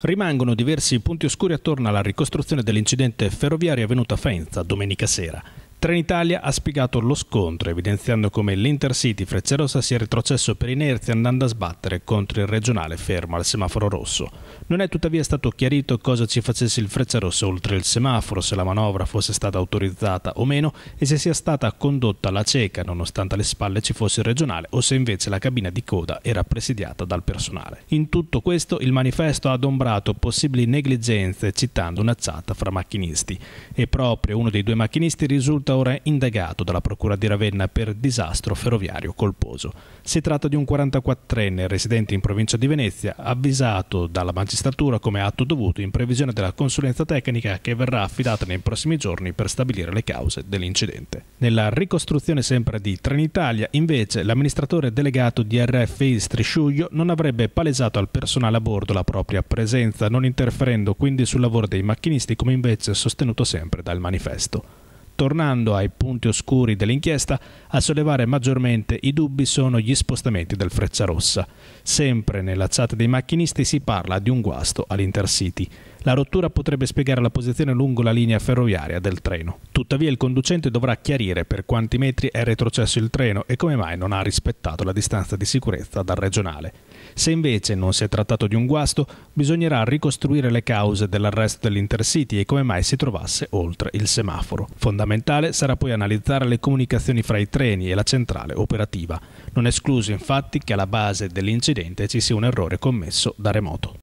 Rimangono diversi punti oscuri attorno alla ricostruzione dell'incidente ferroviario avvenuto a Faenza domenica sera. Trenitalia ha spiegato lo scontro, evidenziando come l'Intercity Frecciarossa sia retrocesso per inerzia andando a sbattere contro il regionale fermo al semaforo rosso. Non è tuttavia stato chiarito cosa ci facesse il Frecciarossa oltre il semaforo, se la manovra fosse stata autorizzata o meno e se sia stata condotta alla cieca nonostante alle spalle ci fosse il regionale o se invece la cabina di coda era presidiata dal personale. In tutto questo il manifesto ha adombrato possibili negligenze citando una chatta fra macchinisti e proprio uno dei due macchinisti risulta conduttore indagato dalla Procura di Ravenna per disastro ferroviario colposo. Si tratta di un 44enne residente in provincia di Venezia, avvisato dalla magistratura come atto dovuto in previsione della consulenza tecnica che verrà affidata nei prossimi giorni per stabilire le cause dell'incidente. Nella ricostruzione sempre di Trenitalia, invece, l'amministratore delegato di RFI Strisciuglio non avrebbe palesato al personale a bordo la propria presenza, non interferendo quindi sul lavoro dei macchinisti come invece sostenuto sempre dal manifesto tornando ai punti oscuri dell'inchiesta, a sollevare maggiormente i dubbi sono gli spostamenti del Frecciarossa. Sempre nell'azzata dei macchinisti si parla di un guasto all'Intercity. La rottura potrebbe spiegare la posizione lungo la linea ferroviaria del treno. Tuttavia il conducente dovrà chiarire per quanti metri è retrocesso il treno e come mai non ha rispettato la distanza di sicurezza dal regionale. Se invece non si è trattato di un guasto, bisognerà ricostruire le cause dell'arresto dell'Intercity e come mai si trovasse oltre il semaforo. Fondamentale sarà poi analizzare le comunicazioni fra i treni e la centrale operativa. Non escluso infatti che alla base dell'incidente ci sia un errore commesso da remoto.